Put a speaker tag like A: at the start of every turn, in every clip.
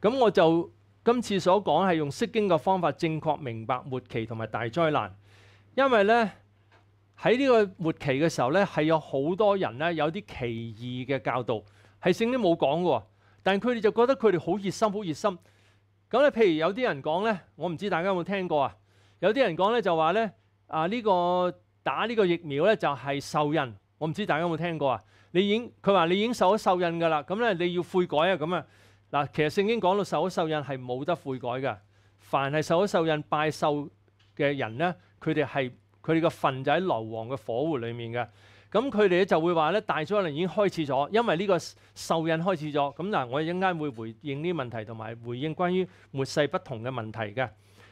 A: 咁我就今次所講係用釋經嘅方法正確明白末期同埋大災難，因為咧喺呢個末期嘅時候咧係有好多人咧有啲奇異嘅教導係聖經冇講嘅，但佢哋就覺得佢哋好熱心，好熱心。咁咧，譬如有啲人講咧，我唔知大家有冇聽過啊？有啲人講咧就話咧啊呢個打呢個疫苗咧就係受印，我唔知大家有冇聽過啊？你已經佢話你已經受咗受印㗎啦，咁咧你要悔改啊咁啊！嗱，其實聖經講到受咗受印係冇得悔改嘅，凡係受咗受印拜受嘅人咧，佢哋係佢哋個份就喺硫磺嘅火湖裡面嘅。咁佢哋咧就會話咧大災可能已經開始咗，因為呢個受印開始咗。咁嗱，我一陣間會回應啲問題同埋回應關於末世不同嘅問題嘅。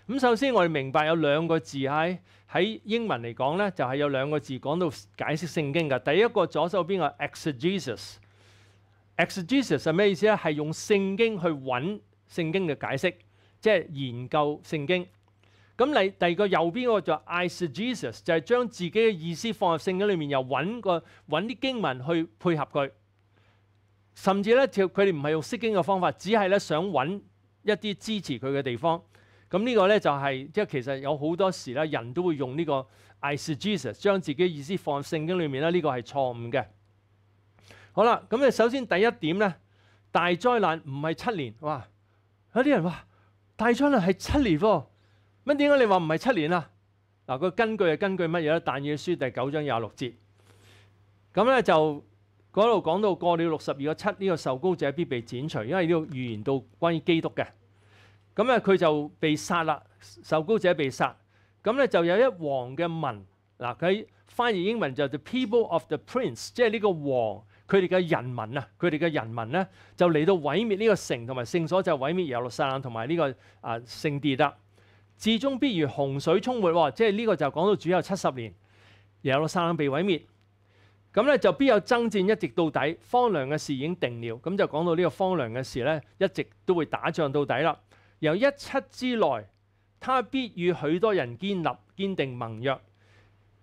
A: 咁首先我哋明白有兩個字喺喺英文嚟講咧，就係有兩個字講到解釋聖經嘅。第一個左手邊個 e x g e s i s Exegesis 係咩意思咧？係用聖經去揾聖經嘅解釋，即係研究聖經。咁第第二個右邊嗰個就 isegesis，就係將自己嘅意思放入聖經裏面，又揾個揾啲經文去配合佢。甚至咧，佢哋唔係用釋經嘅方法，只係咧想揾一啲支持佢嘅地方。咁呢個咧就係即係其實有好多時咧，人都會用呢個 isegesis 將自己意思放入聖經裏面咧，呢個係錯誤嘅。好啦，咁你首先第一點咧，大災難唔係七年。哇！有啲人話大災難係七年，乜點解你話唔係七年啊？嗱，个根據係根據乜嘢咧？但以書第九章廿六節，咁咧就嗰度講到過了六十二個七呢個受高者必被剪除，因為呢度预言到關於基督嘅。咁咧佢就被殺啦，受高者被殺。咁咧就有一王嘅民，嗱佢翻譯英文就 the people of the prince，即係呢個王。佢哋嘅人民啊，佢哋嘅人民咧就嚟到毀滅呢個城同埋聖所，就毀滅耶路撒冷同埋呢個啊聖殿啦。至終必如洪水沖没，即係呢個就講到主有七十年，耶路撒冷被毀滅。咁咧就必有爭戰一直到底，荒涼嘅事已經定了。咁就講到呢個荒涼嘅事咧，一直都會打仗到底啦。由一七之內，他必與許多人堅立堅定盟約；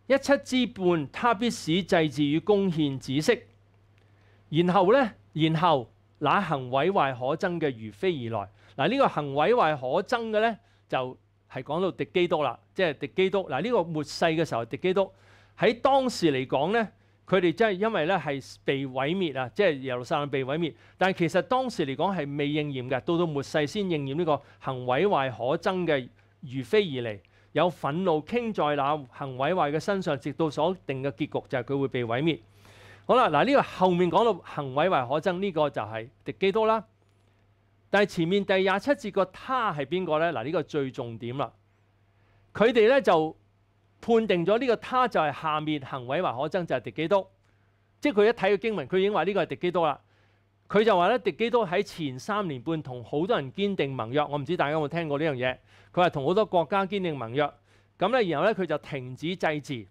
A: 一七之半，他必使祭祀與貢獻紫色。然後咧，然後那行毀壞可憎嘅如飛而來。嗱，呢個行毀壞可憎嘅咧，就係講到敵基督啦，即係敵基督。嗱，呢個末世嘅時候，敵基督喺當時嚟講咧，佢哋真係因為咧係被毀滅啊，即係耶路撒冷被毀滅。但其實當時嚟講係未應驗嘅，到到末世先應驗呢個行毀壞可憎嘅如飛而嚟，有憤怒傾在那行毀壞嘅身上，直到所定嘅結局，就係佢會被毀滅。好啦，嗱呢個後面講到行為為可憎呢個就係敵基督啦。但係前面第廿七節個他係邊個咧？嗱呢個最重點啦。佢哋咧就判定咗呢個他就係下面行為為可憎就係敵基督，即係佢一睇個經文，佢已經話呢個係敵基督啦。佢就話咧迪基多喺前三年半同好多人堅定盟約，我唔知大家有冇聽過呢樣嘢。佢話同好多國家堅定盟約，咁咧然後咧佢就停止祭祀。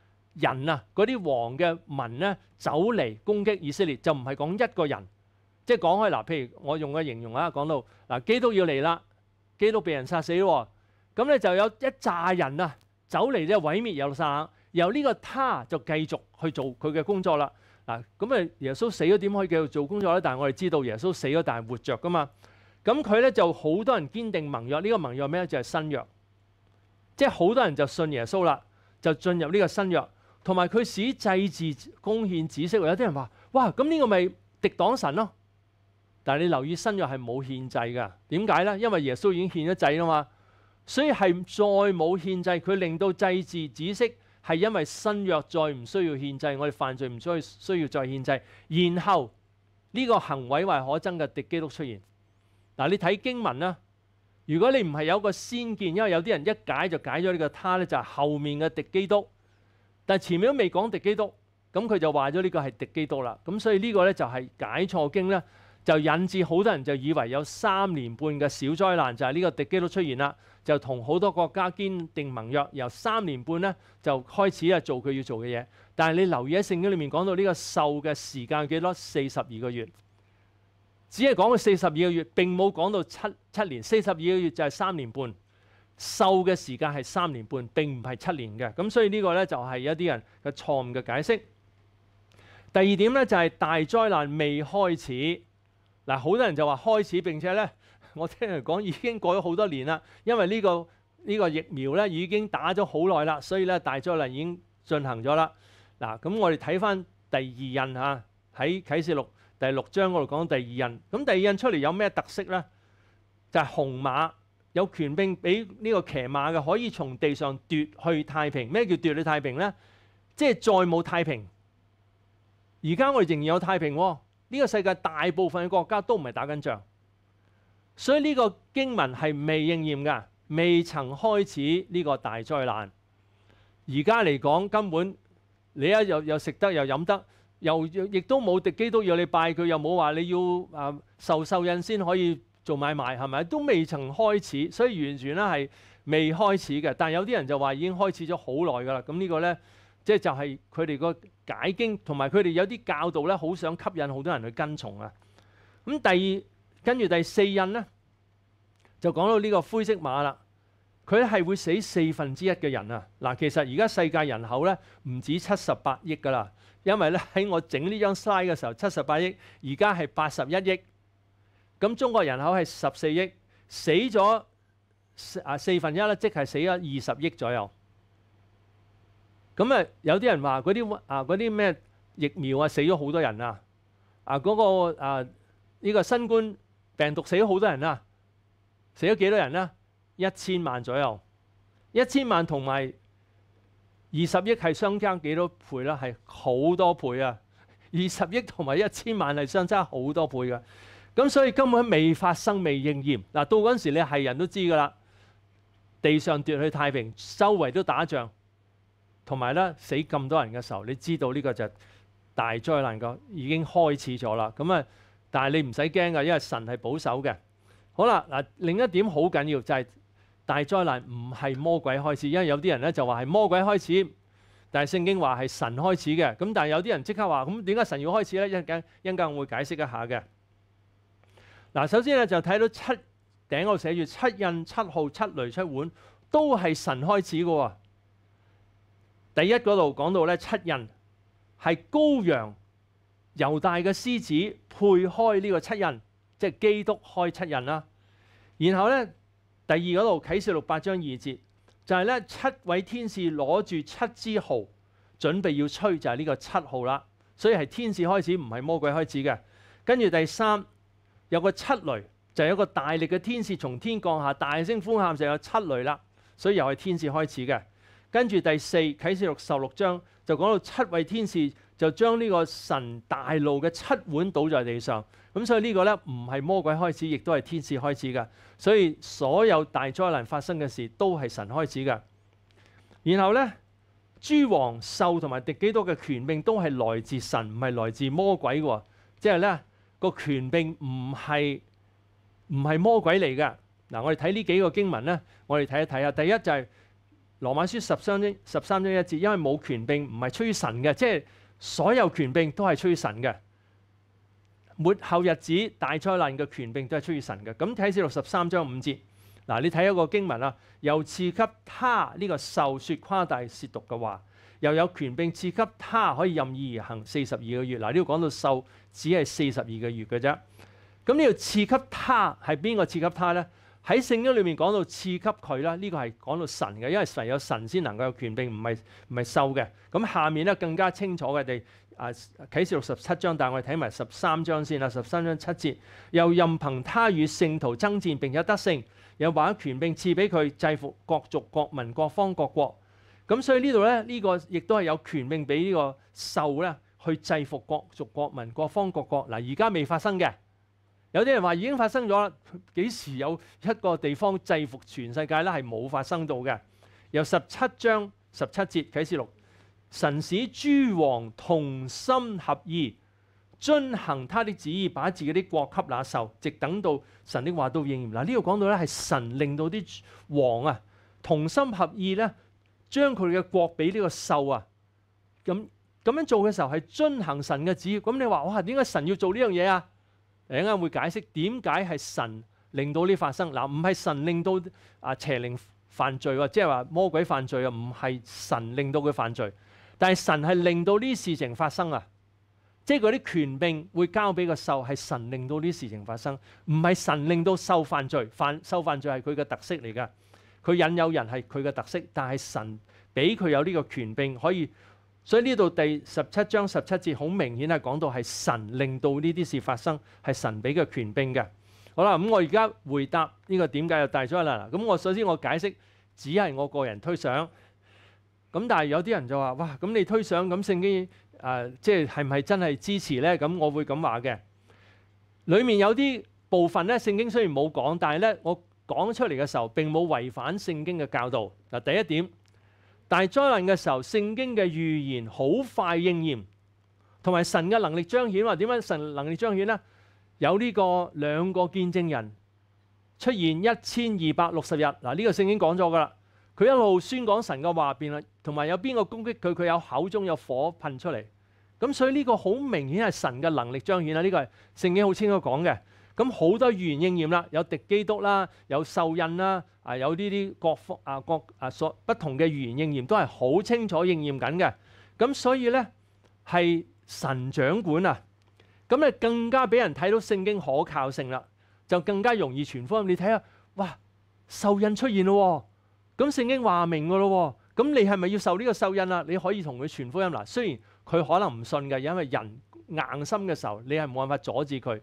A: 人啊，嗰啲王嘅民咧走嚟攻擊以色列，就唔係講一個人，即係講開嗱，譬如我用嘅形容啊，講到嗱，基督要嚟啦，基督被人殺死喎，咁咧就有一扎人啊走嚟咧毀滅猶太，由呢個他就繼續去做佢嘅工作啦，嗱，咁啊耶穌死咗點可以繼續做工作咧？但係我哋知道耶穌死咗，但係活着噶嘛，咁佢咧就好多人堅定盟約，呢個盟約咩咧？就係新約，即係好多人就信耶穌啦，就進入呢個新約。同埋佢使祭祀貢獻紫色。有啲人話：，哇，咁呢個咪敵擋神咯？但系你留意新約係冇獻祭㗎，點解呢？因為耶穌已經獻咗祭啦嘛，所以係再冇獻祭，佢令到祭祀紫色。係因為新約再唔需要獻祭，我哋犯罪唔需要需要再獻祭。然後呢個行为为可憎嘅敵基督出現。嗱，你睇經文啦。如果你唔係有個先見，因為有啲人一解就解咗呢個他咧，就係後面嘅敵基督。但前面都未講敵基督，咁佢就話咗呢個係敵基督啦。咁所以呢個咧就係解錯經咧，就引致好多人就以為有三年半嘅小災難就係呢個敵基督出現啦，就同好多國家堅定盟約，由三年半咧就開始啊做佢要做嘅嘢。但係你留意喺聖經裏面講到呢個受嘅時間幾多？四十二個月，只係講到四十二個月，並冇講到七七年。四十二個月就係三年半。受嘅時間係三年半，並唔係七年嘅。咁所以呢個咧就係一啲人嘅錯誤嘅解釋。第二點咧就係大災難未開始。嗱，好多人就話開始，並且咧我聽人講已經過咗好多年啦。因為呢個呢個疫苗咧已經打咗好耐啦，所以咧大災難已經進行咗啦。嗱，咁我哋睇翻第二印吓，喺啟示錄第六章嗰度講第二印。咁第二印出嚟有咩特色咧？就係紅馬。有權兵俾呢個騎馬嘅，可以從地上奪去太平。咩叫奪你太平呢？即係再冇太平。而家我哋仍然有太平喎。呢個世界大部分嘅國家都唔係打緊仗，所以呢個經文係未應驗噶，未曾開始呢個大災難。而家嚟講根本你一又又食得又飲得，又亦都冇敵基督教你拜佢，又冇話你要啊受受印先可以。做買賣係咪都未曾開始，所以完全咧係未開始嘅。但有啲人就話已經開始咗好耐㗎啦。咁呢個呢，即係就係佢哋個解經，同埋佢哋有啲教導呢，好想吸引好多人去跟從啊。咁第二跟住第四印呢，就講到呢個灰色馬啦。佢係會死四分之一嘅人啊！嗱，其實而家世界人口咧唔止七十八億㗎啦，因為咧喺我整呢張 slide 嘅時候，七十八億而家係八十一億。咁中國人口係十四億，死咗啊四分一咧，即係死咗二十億左右。咁啊，有啲人話嗰啲啊啲咩疫苗啊死咗好多人啊啊嗰個啊呢個新冠病毒死咗好多人啊，死咗幾多人咧？一千萬左右，一千萬同埋二十億係相差幾多倍啦？係好多倍啊！二十億同埋一千萬係相差好多倍㗎。咁所以根本未發生、未應驗嗱。到嗰陣時，你係人都知㗎啦。地上奪去太平，周圍都打仗，同埋咧死咁多人嘅時候，你知道呢個就大災難個已經開始咗啦。咁啊，但係你唔使驚㗎，因為神係保守嘅。好啦，嗱另一點好緊要就係大災難唔係魔鬼開始，因為有啲人咧就話係魔鬼開始，但係聖經話係神開始嘅。咁但係有啲人即刻話咁點解神要開始咧？一陣間一陣間會解釋一下嘅。嗱，首先咧就睇到七頂度寫住七印、七號、七雷、七碗，都係神開始嘅喎。第一嗰度講到咧七印係羔羊猶大嘅獅子配開呢個七印，即係基督開七印啦。然後咧第二嗰度啟示六八章二節就係咧七位天使攞住七支號，準備要吹就係呢個七號啦。所以係天使開始，唔係魔鬼開始嘅。跟住第三。有个七雷就有一个大力嘅天使从天降下，大声呼喊就有七雷啦。所以又系天使开始嘅。跟住第四启示六十六章就讲到七位天使就将呢个神大怒嘅七碗倒在地上。咁所以呢个呢，唔系魔鬼开始，亦都系天使开始嘅。所以所有大灾难发生嘅事都系神开始嘅。然后呢，诸王獸同埋敌基督嘅权柄都系来自神，唔系来自魔鬼喎。即系呢。個權柄唔係唔係魔鬼嚟嘅嗱，我哋睇呢幾個經文咧，我哋睇一睇啊。第一就係羅馬書十章十三章一節，因為冇權柄唔係出於神嘅，即係所有權柄都係出於神嘅。末後日子大災難嘅權柄都係出於神嘅。咁睇下六十三章五節，嗱你睇一個經文啊，又賜給他呢個受説夸大亵毒嘅話。又有權柄賜給他，可以任意而行四十二個月。嗱，呢度講到受，只係四十二個月嘅啫。咁呢度賜給他係邊個賜給他呢？喺聖經裏面講到賜給佢啦，呢個係講到神嘅，因為神有神先能夠有權柄，唔係唔係受嘅。咁下面咧更加清楚嘅地啊，啟示六十七章，但我我睇埋十三章先啦，十三章七節，又任憑他與聖徒爭戰，並且得勝，又把權柄赐俾佢，制服各族、各民、各方、各國。咁所以呢度咧，呢個亦都係有權命俾呢個獸咧去制服各族國民各方各國。嗱，而家未發生嘅，有啲人話已經發生咗啦。幾時有一個地方制服全世界咧係冇發生到嘅？由十七章十七節啟示錄，神使諸王同心合意遵行他的旨意，把自己啲國給那獸，直等到神的話都應驗。嗱，呢度講到咧係神令到啲王啊同心合意咧。将佢嘅国俾呢个兽啊，咁咁样做嘅时候系遵行神嘅旨意。咁你话哇，点解神要做呢样嘢啊？阵间会解释点解系神令到呢发生。嗱，唔系神令到啊邪灵犯罪啊，即系话魔鬼犯罪啊，唔系神令到佢犯罪，但系神系令到呢事情发生啊。即系嗰啲权柄会交俾个兽，系神令到呢事情发生，唔系神令到兽犯罪，犯兽犯罪系佢嘅特色嚟噶。佢引诱人系佢嘅特色，但系神俾佢有呢个权柄，可以，所以呢度第十七章十七节好明显系讲到系神令到呢啲事发生，系神俾嘅权柄嘅。好啦，咁我而家回答呢个点解又大咗啦。咁我首先我解释，只系我个人推想。咁但系有啲人就话：，哇，咁你推想咁圣经，诶，即系系咪真系支持呢？」咁我会咁话嘅。里面有啲部分咧，圣经虽然冇讲，但系咧我。讲出嚟嘅时候，并冇违反圣经嘅教导。嗱，第一点，但系灾难嘅时候，圣经嘅预言好快应验，同埋神嘅能力彰显。話点样神能力彰显呢？有呢个两个见证人出现一千二百六十日。嗱，呢个圣经讲咗噶啦。佢一路宣讲神嘅话，變啦，同埋有边个攻击佢，佢有口中有火喷出嚟。咁所以呢个好明显系神嘅能力彰显啦。呢个系圣经好清楚讲嘅。咁好多預言應驗啦，有敵基督啦，有受印啦，啊有呢啲各方啊各啊所不同嘅預言應驗都係好清楚應驗緊嘅。咁所以咧係神掌管啊，咁咧更加俾人睇到聖經可靠性啦，就更加容易傳福音。你睇下哇，受印出現咯，咁聖經話明噶咯，咁你係咪要受呢個受印啊？你可以同佢傳福音嗱，雖然佢可能唔信嘅，因為人硬心嘅時候，你係冇辦法阻止佢。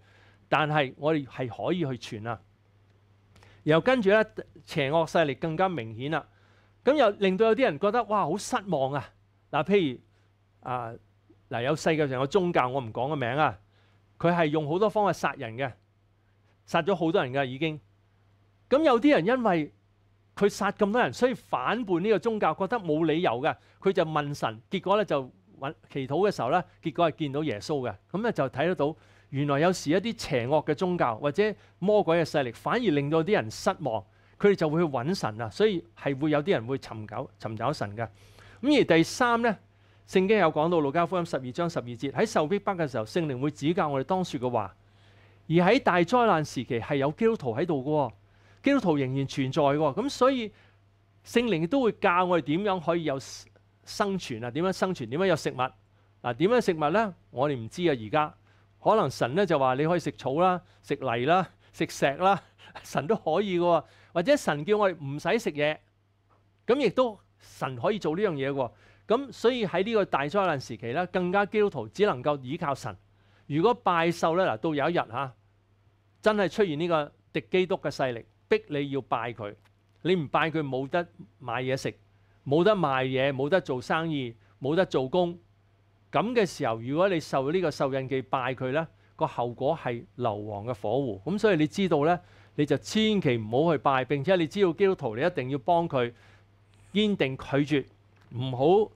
A: 但系我哋系可以去傳啊，然後跟住咧邪惡勢力更加明顯啦，咁又令到有啲人覺得哇好失望啊！嗱，譬如啊嗱，有世界上有宗教我唔講個名啊，佢係用好多方法殺人嘅，殺咗好多人噶已經。咁有啲人因為佢殺咁多人，所以反叛呢個宗教，覺得冇理由嘅，佢就問神，結果咧就揾祈禱嘅時候咧，結果係見到耶穌嘅，咁咧就睇得到。原來有時一啲邪惡嘅宗教或者魔鬼嘅勢力，反而令到啲人失望，佢哋就會去揾神啊。所以係會有啲人會尋找尋找神嘅。咁而第三呢，聖經有講到《路加福音》十二章十二節喺受逼迫嘅時候，聖靈會指教我哋當説嘅話。而喺大災難時期係有基督徒喺度嘅，基督徒仍然存在㗎。咁所以聖靈都會教我哋點樣可以有生存啊？點樣生存？點樣有食物嗱？點樣食物呢？我哋唔知啊。而家。可能神咧就話你可以食草啦、食泥啦、食石啦，神都可以嘅喎。或者神叫我哋唔使食嘢，咁亦都神可以做呢樣嘢嘅喎。咁所以喺呢個大災難時期咧，更加基督徒只能夠依靠神。如果拜受咧，嗱到有一日吓，真係出現呢個敵基督嘅勢力，逼你要拜佢，你唔拜佢冇得買嘢食，冇得賣嘢，冇得做生意，冇得做工。咁嘅時候，如果你受呢個受印記拜佢呢，個後果係硫磺嘅火狐。咁所以你知道呢，你就千祈唔好去拜。並且你知道基督徒，你一定要幫佢堅定拒絕，唔好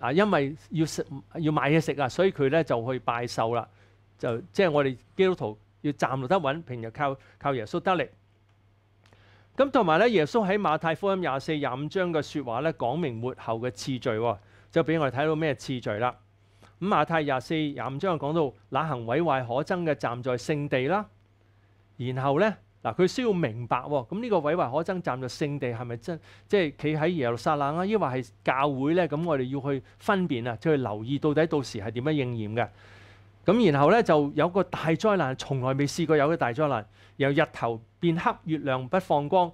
A: 啊，因為要食要買嘢食啊，所以佢呢就去拜壽啦。就即係我哋基督徒要站得穩，平日靠靠耶穌得力。咁同埋咧，耶穌喺馬太福音廿四廿五章嘅説話咧，講明末後嘅次序，就俾我哋睇到咩次序啦。咁馬太廿四廿五章講到那行毀壞可憎嘅站在聖地啦，然後咧嗱佢需要明白咁呢個毀壞可憎站在聖地係咪真即係企喺耶路撒冷啊？抑或係教會咧？咁我哋要去分辨啊，去留意到底到時係點樣應驗嘅。咁然後咧就有個大災難，從來未試過有嘅大災難，由日頭變黑，月亮不放光，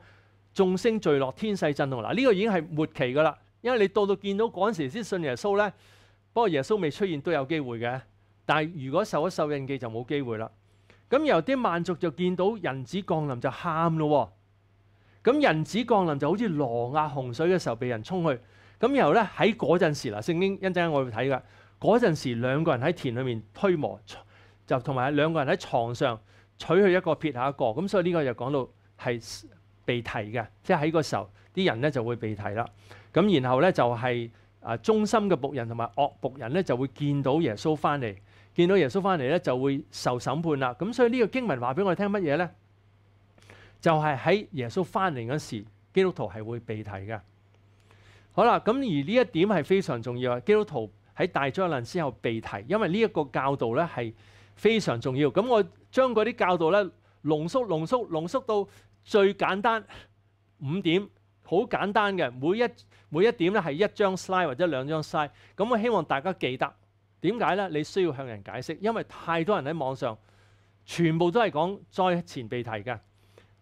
A: 眾星墜落，天勢震動。嗱呢個已經係末期噶啦，因為你到到見到嗰陣時先信耶穌咧。不過耶穌未出現都有機會嘅，但係如果受咗受印記就冇機會啦。咁由啲萬族就見到人子降臨就喊咯，咁人子降臨就好似羅亞洪水嘅時候被人沖去。咁然後咧喺嗰陣時啦，聖經一陣我會睇噶。嗰陣時，兩個人喺田裏面推磨，就同埋兩個人喺床上取去一個撇下一個。咁所以呢個就講到係被提嘅，即係喺個時候啲人咧就會被提啦。咁然後咧就係。啊，忠心嘅仆人同埋惡仆人咧，就會見到耶穌翻嚟，見到耶穌翻嚟咧，就會受審判啦。咁所以呢個經文話俾我聽乜嘢咧？就係喺耶穌翻嚟嗰時，基督徒係會被提嘅。好啦，咁而呢一點係非常重要啊！基督徒喺大灾难之後被提，因為呢一個教導咧係非常重要。咁我將嗰啲教導咧浓縮浓縮浓縮到最簡單五點。好簡單嘅，每一每一點咧係一張 slide 或者兩張 slide，咁我希望大家記得點解咧？你需要向人解釋，因為太多人喺網上全部都係講在前備提嘅。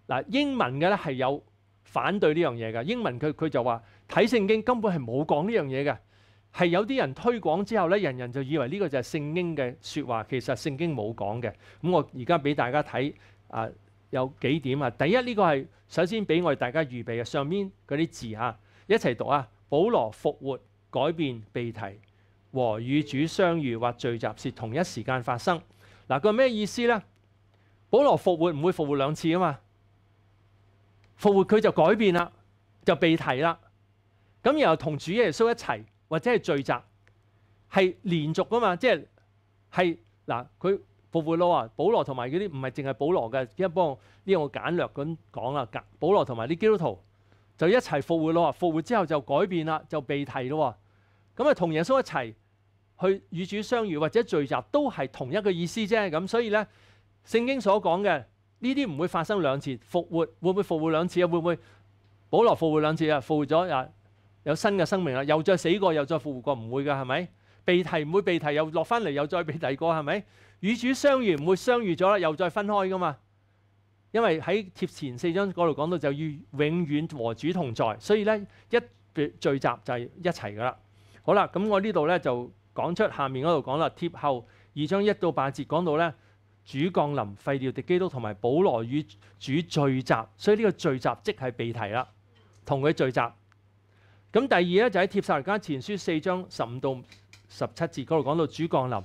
A: 嗱，英文嘅咧係有反對呢樣嘢嘅，英文佢佢就話睇聖經根本係冇講呢樣嘢嘅，係有啲人推廣之後咧，人人就以為呢個就係聖經嘅説話，其實聖經冇講嘅。咁我而家俾大家睇啊。有幾點啊？第一呢個係首先俾我哋大家預備嘅，上面嗰啲字啊，一齊讀啊！保羅復活改變被提和與主相遇或聚集是同一時間發生。嗱，個咩意思呢？保羅復活唔會復活兩次啊嘛！復活佢就改變啦，就被提啦。咁然後同主耶穌一齊或者係聚集，係連續噶嘛？即係係嗱佢。復活咯！啊，保羅同埋嗰啲唔係淨係保羅嘅一幫呢，個簡略咁講啦。保羅同埋啲基督徒就一齊復活咯。啊，復活之後就改變啦，就被提咯。咁啊，同耶穌一齊去與主相遇或者聚集都係同一個意思啫。咁所以咧，聖經所講嘅呢啲唔會發生兩次復活，會唔會復活兩次啊？會唔會保羅復活兩次啊？復活咗啊，有新嘅生命啦，又再死過又再復活過，唔會噶係咪？被提唔會被提又落翻嚟又再被提過係咪？與主相遇唔會相遇咗啦，又再分開噶嘛？因為喺貼前四章嗰度講到，就要永遠和主同在，所以咧一聚聚集就係一齊噶啦。好啦，咁我呢度咧就講出下面嗰度講啦。貼後二章一到八節講到咧，主降臨廢掉敵基督同埋保羅與主聚集，所以呢個聚集即係被題啦，同佢聚集。咁第二咧就喺貼撒拉加前書四章十五到十七節嗰度講到主降臨。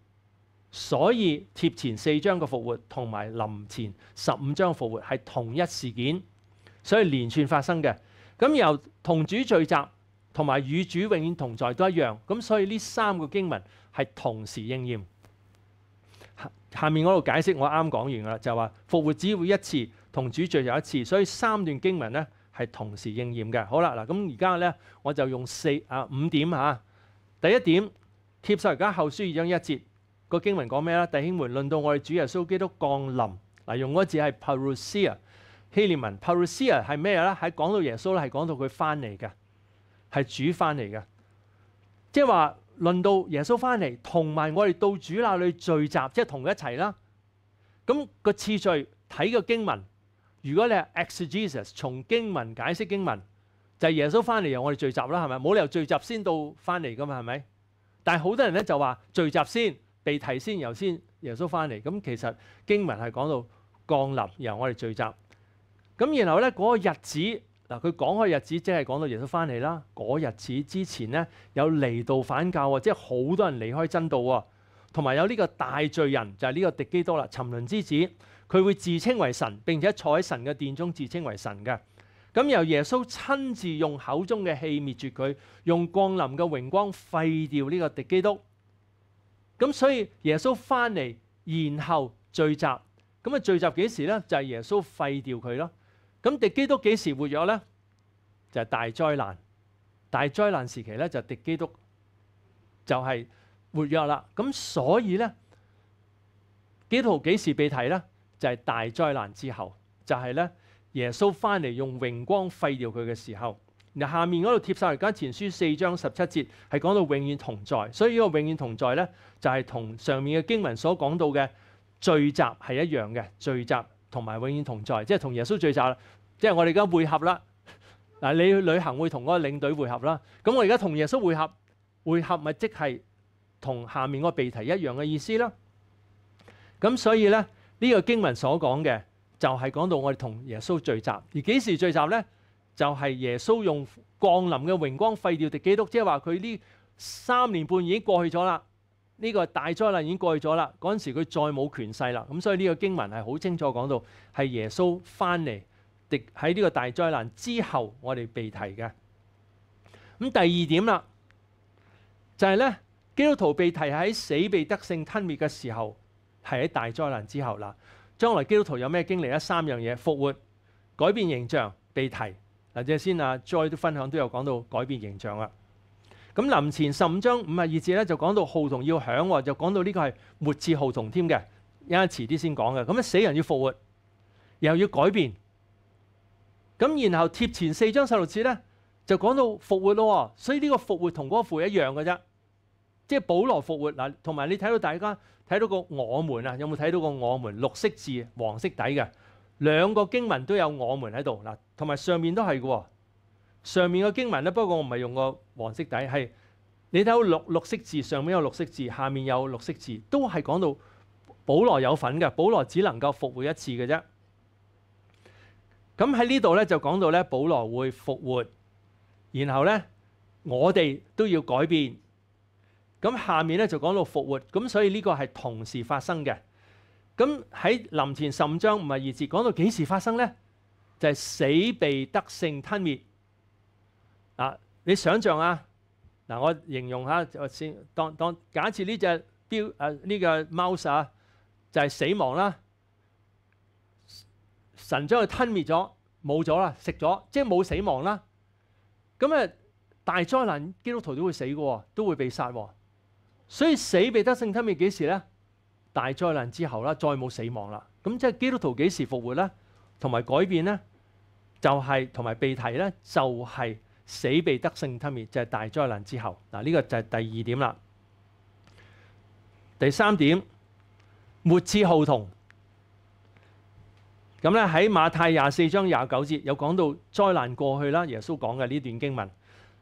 A: 所以貼前四章嘅復活同埋臨前十五章嘅復活係同一事件，所以連串發生嘅。咁由同主聚集同埋與主永遠同在都一樣，咁所以呢三個經文係同時應驗。下面嗰度解釋，我啱講完啦，就話復活只會一次，同主聚有一次，所以三段經文咧係同時應驗嘅。好啦，嗱咁而家咧我就用四啊五點嚇。第一點，貼士而家後書二章一節。個經文講咩咧？弟兄們，論到我哋主耶穌基督降臨嗱，用嗰字係 parousia 希臘文 parousia 係咩咧？喺講到耶穌咧，係講到佢翻嚟嘅，係主翻嚟嘅，即係話論到耶穌翻嚟，同埋我哋到主那裏聚集，即係同一齊啦。咁個次序睇個經文，如果你係 exegesis 從經文解釋經文，就係耶穌翻嚟，由我哋聚集啦，係咪冇理由聚集先到翻嚟噶嘛？係咪？但係好多人咧就話聚集先。被提先，由先耶穌翻嚟，咁其實經文係講到降臨，由我哋聚集。咁然後咧，嗰個日子嗱，佢講開日子，即係講到耶穌翻嚟啦。嗰日子之前咧，有離道反教即係好多人離開真道喎，同埋有呢個大罪人就係呢個狄基多啦，沉淪之子，佢會自稱為神，並且坐喺神嘅殿中自稱為神嘅。咁由耶穌親自用口中嘅氣滅絕佢，用降臨嘅榮光廢掉呢個狄基督。咁所以耶穌翻嚟，然後聚集，咁啊聚集幾時咧？就係耶穌廢掉佢咯。咁敵基督幾時活躍咧？就係大災難，大災難時期咧就敵基督就係活躍啦。咁所以咧，基督徒幾時被提咧？就係大災難之後，就係咧耶穌翻嚟用榮光廢掉佢嘅時候。嗱，下面嗰度貼晒而家前書四章十七節，係講到永遠同在。所以呢個永遠同在咧，就係同上面嘅經文所講到嘅聚集係一樣嘅，聚集同埋永遠同在，即係同耶穌聚集啦。即係我哋而家會合啦。嗱，你去旅行會同嗰個領隊會合啦。咁我而家同耶穌會合，會合咪即係同下面個鼻題一樣嘅意思啦。咁所以咧，呢個經文所講嘅就係講到我哋同耶穌聚集，而幾時聚集咧？就係耶穌用降臨嘅榮光廢掉敵基督，即係話佢呢三年半已經過去咗啦。呢個大災難已經過去咗啦。嗰陣時佢再冇權勢啦。咁所以呢個經文係好清楚講到係耶穌翻嚟，喺呢個大災難之後，我哋被提嘅。咁第二點啦，就係咧，基督徒被提係喺死被得勝吞滅嘅時候，係喺大災難之後啦。將來基督徒有咩經歷咧？三樣嘢：復活、改變形象、被提。嗱，即係先啊，再分享都有講到改變形象啦。咁臨前十五章五十二節咧，就講到號同要響喎，就講到呢個係末次號同添嘅，一陣時啲先講嘅。咁啊，死人要復活，又要改變。咁然後貼前四章十六節咧，就講到復活咯。所以呢個復活同嗰個符一樣嘅啫，即係保羅復活嗱，同埋你睇到大家睇到個我們啊，有冇睇到個我們？綠色字黃色底嘅兩個經文都有我們喺度嗱。同埋上面都係嘅喎，上面嘅經文咧，不過我唔係用個黃色底，係你睇到綠綠色字，上面有綠色字，下面有綠色字，都係講到保羅有份嘅，保羅只能夠復活一次嘅啫。咁喺呢度咧就講到咧保羅會復活，然後咧我哋都要改變。咁下面咧就講到復活，咁所以呢個係同時發生嘅。咁喺林前十五章五十二節講到幾時發生咧？就係死被得勝吞滅啊！你想象啊，嗱，我形容下先。當當假設呢只標誒呢個 mouse 啊，就係死亡啦。神將佢吞滅咗，冇咗啦，食咗即係冇死亡啦。咁誒大災難，基督徒都會死嘅喎，都會被殺喎。所以死被得勝吞滅幾時咧？大災難之後啦，再冇死亡啦。咁即係基督徒幾時復活咧？同埋改變咧？就係同埋被提咧，就係死被得性吞滅，就係大災難之後。嗱，呢個就係第二點啦。第三點，末次號同。咁咧喺馬太廿四章廿九節有講到災難過去啦。耶穌講嘅呢段經文，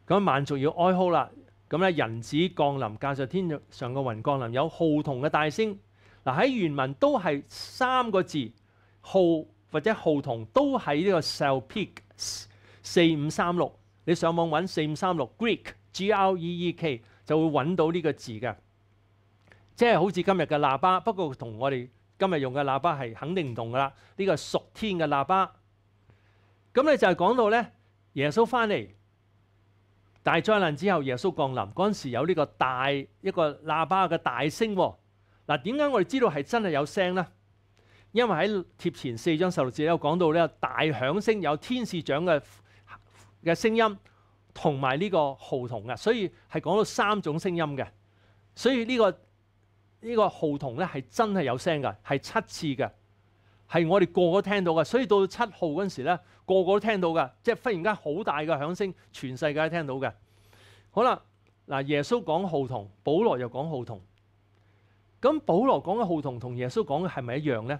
A: 咁萬族要哀哭啦。咁咧人子降臨，駕上天上嘅雲降臨，有號同嘅大聲。嗱喺原文都係三個字號。或者號筒都喺呢個 cell peak 四五三六，你上網揾四五三六 Greek G L E E K 就會揾到呢個字嘅，即係好似今日嘅喇叭，不過同我哋今日用嘅喇叭係肯定唔同噶啦。呢個屬天嘅喇叭，咁咧就係講到咧耶穌翻嚟大災難之後，耶穌降臨嗰陣時有呢個大一個喇叭嘅大聲。嗱，點解我哋知道係真係有聲咧？因為喺貼前四章十六節咧，有講到咧大響聲，有天使長嘅嘅聲音，同埋呢個號筒嘅，所以係講到三種聲音嘅。所以呢個呢個號筒咧係真係有聲嘅，係七次嘅，係我哋個個聽到嘅。所以到七號嗰陣時咧，個個都聽到嘅，即係忽然間好大嘅響聲，全世界都聽到嘅。好啦，嗱，耶穌講號筒，保羅又講號筒。咁保羅講嘅號筒同耶穌講嘅係咪一樣咧？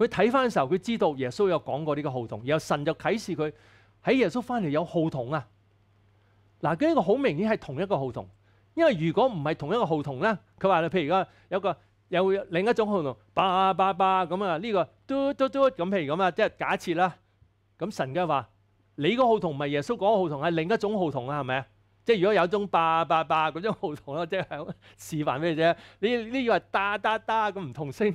A: 佢睇翻嘅时候，佢知道耶稣有讲过呢个号筒，然后神就启示佢喺耶稣翻嚟有号筒啊。嗱，呢个好明显系同一个号筒，因为如果唔系同一个号筒咧，佢话你譬如讲有个有另一种号筒，叭叭叭咁啊，呢个嘟嘟嘟咁譬如咁啊，即系假设啦。咁神嘅话：你个号筒唔系耶稣讲号筒，系另一种号筒啊，系咪啊？即系如果有种叭叭叭嗰种号筒咯，即系示范咩啫？你呢要系哒哒哒咁唔同声音。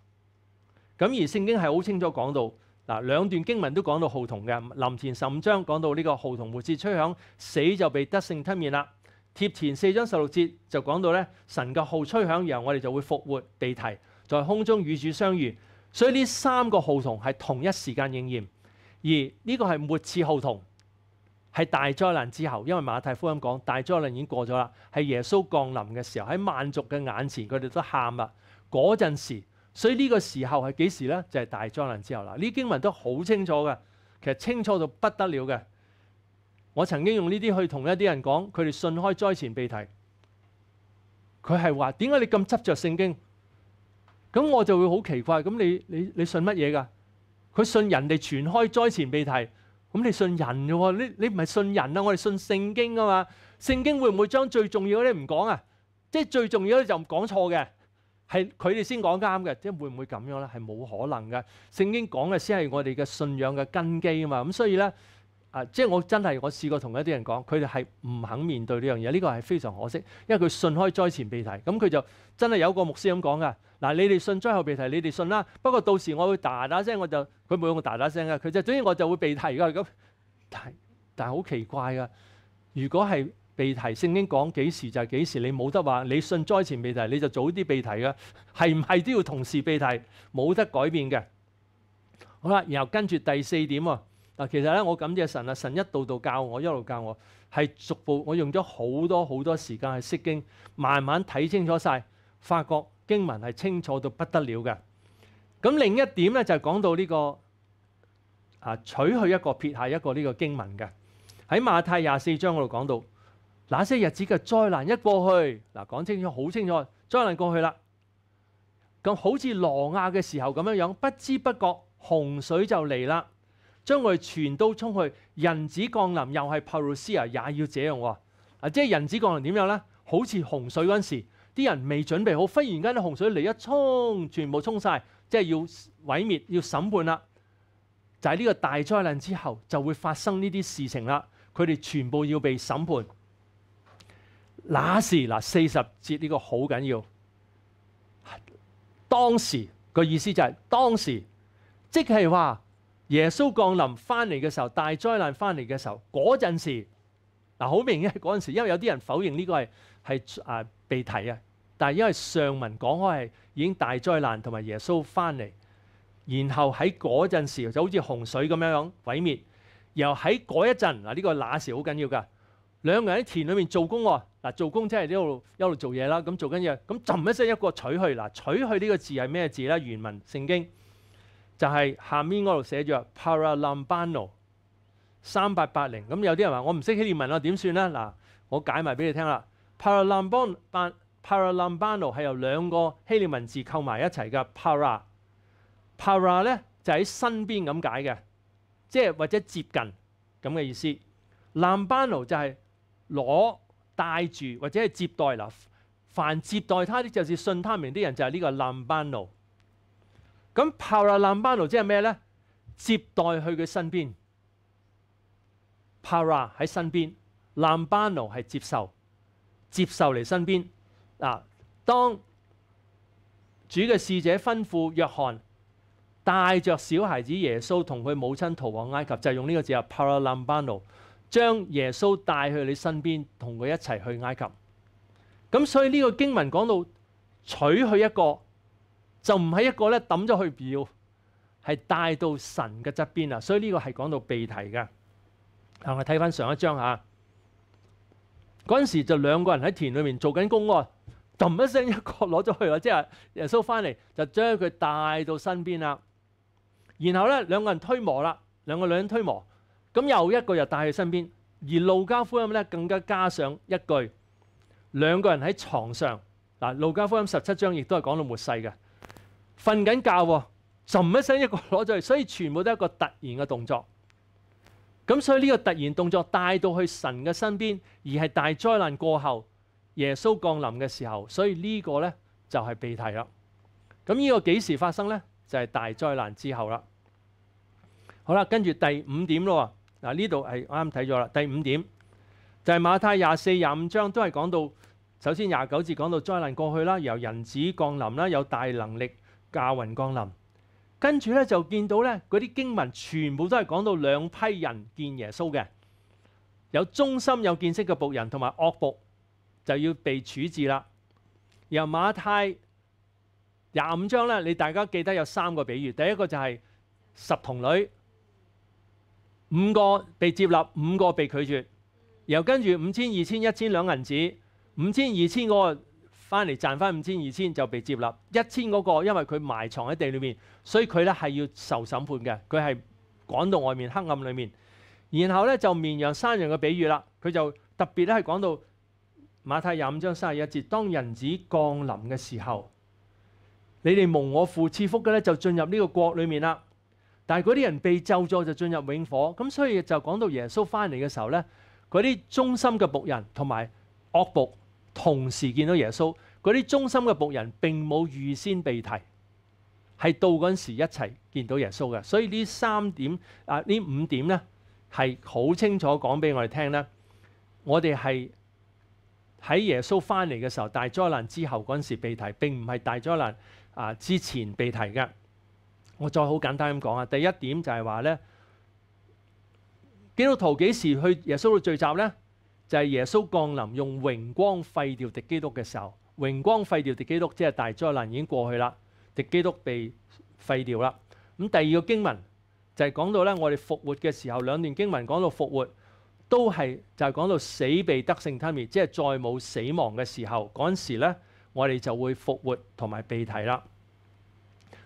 A: 咁而聖經係好清楚講到，嗱兩段經文都講到號筒嘅。林前十五章講到呢個號筒末次吹響，死就被得勝吞滅啦。帖前四章十六節就講到咧，神嘅號吹響，然後我哋就會復活地提，在空中與主相遇。所以呢三個號筒係同一時間應驗，而呢個係末次號筒，係大災難之後，因為馬太福音講大災難已經過咗啦，係耶穌降臨嘅時候，喺萬族嘅眼前佢哋都喊啦，嗰陣時。所以呢個時候係幾時呢？就係大災難之後啦。呢經文都好清楚嘅，其實清楚到不得了嘅。我曾經用呢啲去同一啲人講，佢哋信開災前秘提。佢係話：點解你咁執着聖經？咁我就會好奇怪。咁你你你信乜嘢㗎？佢信人哋傳開災前秘提。咁你信人嘅喎？你你唔係信人啊？我哋信聖經啊嘛？聖經會唔會將最重要嗰啲唔講啊？即係最重要啲就講錯嘅。係佢哋先講啱嘅，即係會唔會咁樣咧？係冇可能嘅。聖經講嘅先係我哋嘅信仰嘅根基啊嘛。咁所以咧，啊，即係我真係我試過同一啲人講，佢哋係唔肯面對呢樣嘢。呢個係非常可惜，因為佢信開災前被提。咁佢就真係有個牧師咁講噶。嗱，你哋信災後被提，你哋信啦。不過到時我會大打聲，我就佢冇用大打聲嘅，佢就總之我就會被提㗎咁。但但係好奇怪㗎。如果係避提圣经讲几时就系几时，你冇得话你信灾前避提，你就早啲避提嘅，系唔系都要同时避提，冇得改变嘅。好啦，然后跟住第四点啊，嗱，其实咧我感谢神啊，神一度度教我，一路教我，系逐步我用咗好多好多时间去识经，慢慢睇清楚晒，发觉经文系清楚到不得了嘅。咁另一点咧就讲到呢个啊，取去一个撇下一个呢个经文嘅，喺马太廿四章嗰度讲到。那些日子嘅災難一過去，嗱講清楚好清楚，災難過去啦。咁好似羅亞嘅時候咁樣样，不知不覺洪水就嚟啦，將佢全都沖去。人子降臨又係帕魯斯啊，也要這樣喎。啊，即係人子降臨點樣呢？好似洪水嗰陣時，啲人未準備好，忽然間啲洪水嚟一冲，全部沖晒，即係要毀滅、要審判啦。就喺呢個大災難之後，就會發生呢啲事情啦。佢哋全部要被審判。那时嗱四十節呢個好緊要，當時個意思就係當時，即係話耶穌降臨翻嚟嘅時候，大災難翻嚟嘅時候，嗰陣時嗱好明顯係嗰陣時，因為有啲人否認呢個係系誒被提啊，但係因為上文講開係已經大災難同埋耶穌翻嚟，然後喺嗰陣時就好似洪水咁樣样毀滅，然喺嗰一陣嗱呢個那時好緊要㗎。兩個人喺田裏面做工喎，嗱，做工即係呢度一路做嘢啦，咁做緊嘢，咁浸一聲一個取去，嗱，取去呢個字係咩字咧？原文聖經就係下面嗰度寫住 paralambano 三八八零，咁有啲人話我唔識希臘文啊，點算咧？嗱，我解埋俾你聽啦，paralamban paralambano 係由兩個希臘文字構埋一齊嘅 para，para 咧就喺身邊咁解嘅，即係或者接近咁嘅意思，lambano 就係。攞帶住或者係接待啦，凡接待他啲，就是信他名啲人就係呢個臨班奴。咁 para 班奴即係咩咧？接待去佢身邊，para 喺身邊，臨班奴係接受，接受嚟身邊。嗱，當主嘅使者吩咐約翰帶着小孩子耶穌同佢母親逃往埃及，就用呢個字啊，para 臨班奴。将耶稣带去你身边，同佢一齐去埃及。咁所以呢个经文讲到，取去一个就唔系一个咧抌咗去表，系带到神嘅侧边啊。所以呢个系讲到被提嘅。我睇翻上一章啊，嗰阵时就两个人喺田里面做紧公案，揼一声一个攞咗去啦，即系耶稣翻嚟就将佢带到身边啦。然后咧两个人推磨啦，两个女人推磨。咁又一個又帶去身邊，而路加福音咧更加加上一句，兩個人喺床上嗱，路加福音十七章亦都係講到末世嘅，瞓緊覺喎，冚一聲一個攞咗去，所以全部都一個突然嘅動作。咁所以呢個突然動作帶到去神嘅身邊，而係大災難過後耶穌降臨嘅時候，所以呢個呢就係備題啦。咁呢個幾時發生呢？就係大災難之後啦。好啦，跟住第五點咯喎。嗱，呢度係啱啱睇咗啦。第五點就係馬太廿四廿五章都係講到，首先廿九節講到災難過去啦，由人子降臨啦，有大能力駕雲降臨，跟住咧就見到咧嗰啲經文全部都係講到兩批人見耶穌嘅，有忠心有見識嘅仆人同埋惡仆就要被處置啦。由馬太廿五章咧，你大家記得有三個比喻，第一個就係十童女。五個被接納，五個被拒絕，然後跟住五千、二千、一千兩銀子，五千、二千嗰個翻嚟賺翻五千、二千就被接納，一千嗰個因為佢埋藏喺地裏面，所以佢咧係要受審判嘅，佢係趕到外面黑暗裏面。然後咧就綿羊、山羊嘅比喻啦，佢就特別咧係講到馬太廿五章三十一節，當人子降臨嘅時候，你哋蒙我父賜福嘅咧就進入呢個國裏面啦。但系嗰啲人被咒咗就进入永火，咁所以就讲到耶稣翻嚟嘅时候咧，嗰啲忠心嘅仆人同埋恶仆同时见到耶稣，嗰啲忠心嘅仆人并冇预先被提，系到嗰阵时一齐见到耶稣嘅。所以呢三点啊，呢五点咧系好清楚讲俾我哋听咧，我哋系喺耶稣翻嚟嘅时候大灾难之后嗰阵时被提，并唔系大灾难啊之前被提嘅。我再好簡單咁講啊，第一點就係話咧，基督徒幾時去耶穌度聚集咧？就係耶穌降臨，用榮光廢掉敵基督嘅時候，榮光廢掉敵基督，即係大災難已經過去啦，敵基督被廢掉啦。咁第二個經文就係講到咧，我哋復活嘅時候，兩段經文講到復活都係就係講到死被得勝吞滅，即係再冇死亡嘅時候，嗰陣時咧，我哋就會復活同埋被提啦。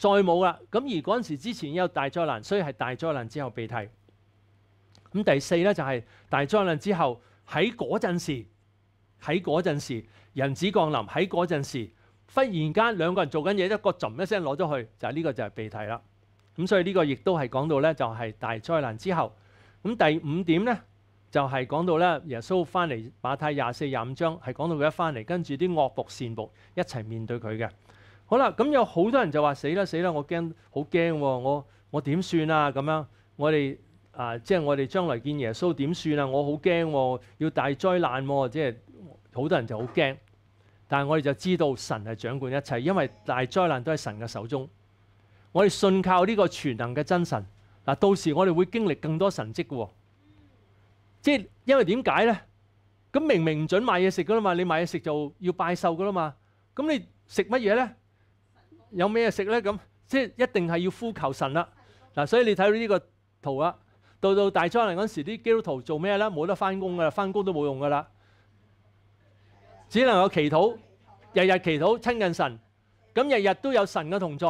A: 再冇啦，咁而嗰陣時之前有大災難，所以係大災難之後被提。咁第四咧就係大災難之後喺嗰陣時，喺嗰陣時人子降臨喺嗰陣時，忽然間兩個人做緊嘢，一個 r 一聲攞咗去，就係呢個就係被提啦。咁所以呢個亦都係講到咧，就係大災難之後。咁第五點咧就係講到咧耶穌翻嚟馬太廿四廿五章係講到佢一翻嚟，跟住啲惡仆善仆一齊面對佢嘅。好啦，咁有好多人就話：死啦，死啦！我驚，好驚喎！我我點算啊？咁樣我哋啊，即係我哋將來見耶穌點算啊？我好驚，要大災難，即係好多人就好驚。但係我哋就知道神係掌管一切，因為大災難都係神嘅手中。我哋信靠呢個全能嘅真神嗱，到時我哋會經歷更多神跡嘅。即係因為點解咧？咁明明唔準買嘢食噶啦嘛，你買嘢食就要拜壽噶啦嘛。咁你食乜嘢咧？有咩食咧？咁即係一定係要呼求神啦。嗱，所以你睇到呢個圖啊，到到大災難嗰時，啲基督徒做咩咧？冇得翻工噶啦，翻工都冇用噶啦，只能有祈禱，日日祈禱親近神，咁日日都有神嘅同在。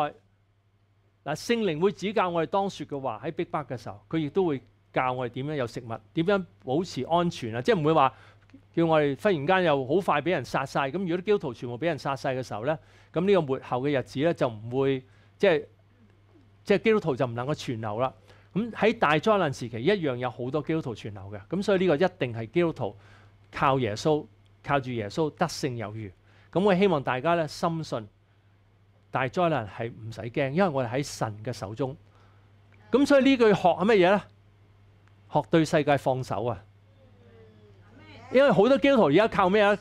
A: 嗱，聖靈會指教我哋當説嘅話喺逼迫嘅時候，佢亦都會教我哋點樣有食物，點樣保持安全啊！即係唔會話。叫我哋忽然间又好快俾人杀晒，咁如果啲基督徒全部俾人杀晒嘅时候咧，咁呢个末后嘅日子咧就唔会即系即系基督徒就唔能够存留啦。咁喺大灾难时期一样有好多基督徒存留嘅，咁所以呢个一定系基督徒靠耶稣靠住耶稣得胜有余。咁我希望大家咧深信大灾难系唔使惊，因为我哋喺神嘅手中。咁所以呢句学系乜嘢咧？学对世界放手啊！因為好多基督徒而家靠咩啊？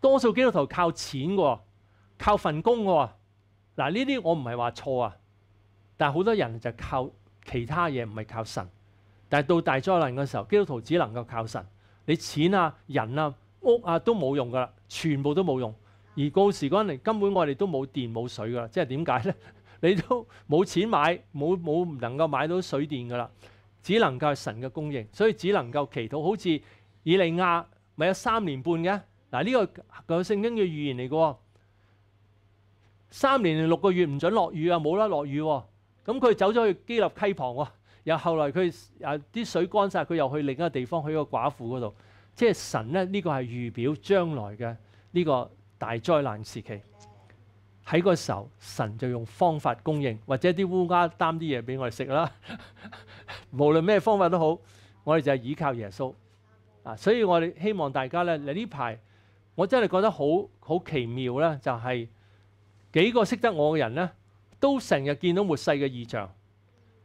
A: 多數基督徒靠錢喎，靠份工喎。嗱呢啲我唔係話錯啊，但係好多人就靠其他嘢，唔係靠神。但係到大災難嘅時候，基督徒只能夠靠神。你錢啊、人啊、屋啊都冇用噶啦，全部都冇用。而告時嗰陣嚟，根本我哋都冇電冇水噶啦。即係點解咧？你都冇錢買，冇冇唔能夠買到水電噶啦，只能夠神嘅供應，所以只能夠祈禱。好似以利亞。咪有三年半嘅嗱呢個佢聖經嘅预言嚟嘅喎，三年六個月唔准落雨啊，冇得落雨，咁佢走咗去基立溪旁喎，又後來佢啊啲水乾晒，佢又去另一個地方去一個寡婦嗰度，即係神咧呢個係預表將來嘅呢個大災難時期。喺個時候，神就用方法供應，或者啲烏鸦擔啲嘢俾我哋食啦，無論咩方法都好，我哋就係依靠耶穌。啊，所以我哋希望大家咧，你呢排我真係覺得好好奇妙咧，就係幾個識得我嘅人咧，都成日見到末世嘅異象。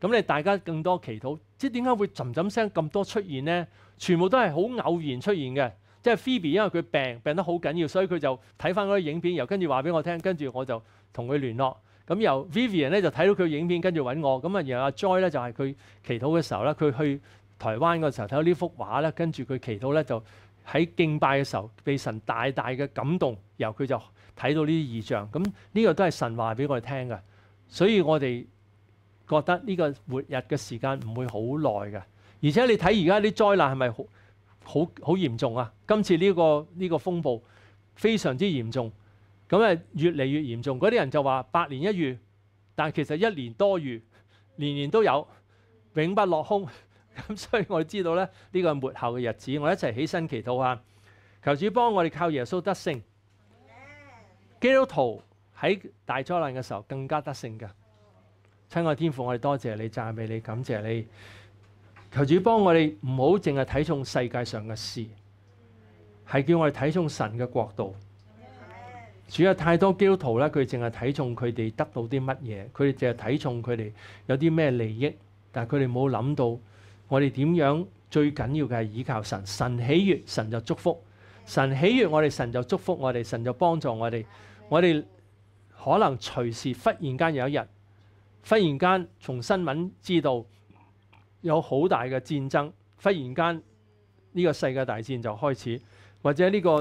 A: 咁你大家更多祈禱，即係點解會沉噏聲咁多出現咧？全部都係好偶然出現嘅。即係 Phoebe 因為佢病病得好緊要，所以佢就睇翻嗰啲影片，然後跟住話俾我聽，跟住我就同佢聯絡。咁由 Vivian 咧就睇到佢影片，跟住揾我。咁啊，然後阿 Joy 咧就係佢祈禱嘅時候咧，佢去。台灣嘅時候睇到呢幅畫咧，跟住佢祈禱咧，就喺敬拜嘅時候被神大大嘅感動，然後佢就睇到呢啲異象。咁呢個都係神話俾我哋聽嘅，所以我哋覺得呢個末日嘅時間唔會好耐嘅。而且你睇而家啲災難係咪好好好嚴重啊？今次呢個呢個風暴非常之嚴重，咁誒越嚟越嚴重。嗰啲人就話百年一遇，但其實一年多遇，年年都有，永不落空。咁 所以我哋知道咧，呢個末後嘅日子，我一齊起身祈禱下，求主幫我哋靠耶穌得勝。基督徒喺大災難嘅時候更加得勝㗎。親愛天父，我哋多謝你赞美你，感謝你。求主幫我哋唔好淨係睇重世界上嘅事，係叫我哋睇重神嘅国度。主有太多基督徒咧，佢淨係睇重佢哋得到啲乜嘢，佢哋淨係睇重佢哋有啲咩利益，但系佢哋冇諗到。我哋點樣最緊要嘅係依靠神，神喜悦，神就祝福；神喜悦我哋，神就祝福我哋，神就幫助我哋。我哋可能隨時忽然間有一日，忽然間從新聞知道有好大嘅戰爭，忽然間呢個世界大戰就開始，或者呢個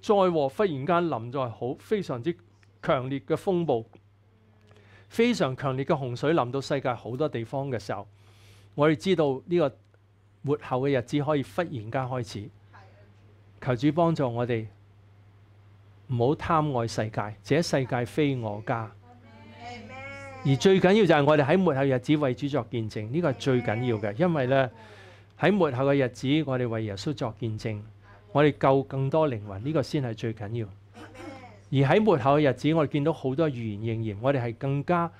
A: 災禍忽然間臨在好非常之強烈嘅風暴，非常強烈嘅洪水臨到世界好多地方嘅時候。我哋知道呢個末後嘅日子可以忽然間開始，求主幫助我哋唔好貪愛世界，这世界非我家。而最緊要就係我哋喺末後日子為主作見證，呢個係最緊要嘅，因為咧喺末後嘅日子，我哋為耶穌作見證，我哋救更多靈魂，呢個先係最緊要。而喺末後嘅日子，我哋見到好多預言應驗，我哋係更加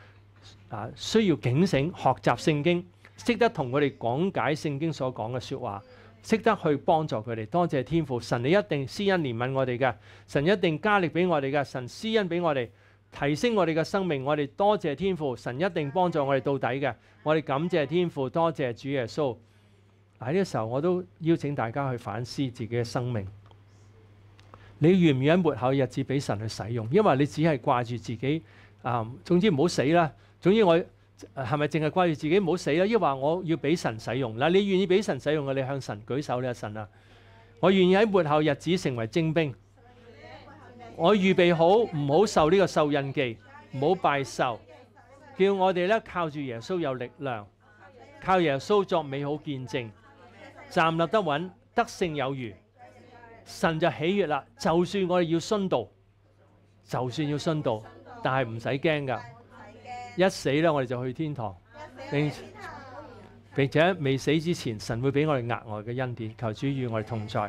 A: 啊需要警醒，學習聖經。識得同佢哋講解聖經所講嘅说話，識得去幫助佢哋。多謝天父，神你一定施恩怜悯我哋嘅，神一定加力俾我哋嘅，神施恩俾我哋，提升我哋嘅生命。我哋多謝天父，神一定幫助我哋到底嘅。我哋感謝天父，多謝主耶穌。喺呢個時候，我都邀請大家去反思自己嘅生命。你愿唔願意末后日子俾神去使用？因為你只係掛住自己。啊，總之唔好死啦。總之我。系咪净系挂住自己唔好死啦？抑话我要俾神使用。嗱，你愿意俾神使用嘅，你向神举手，你阿神啊！我愿意喺末后日子成为精兵。我预备好，唔好受呢个受印记，唔好拜受。叫我哋咧靠住耶稣有力量，靠耶稣作美好见证，站立得稳，得胜有余。神就喜悦啦。就算我哋要殉道，就算要殉道，但系唔使惊噶。一死咧，我哋就去天堂。并並且未死之前，神会俾我哋额外嘅恩典。求主与我哋同在。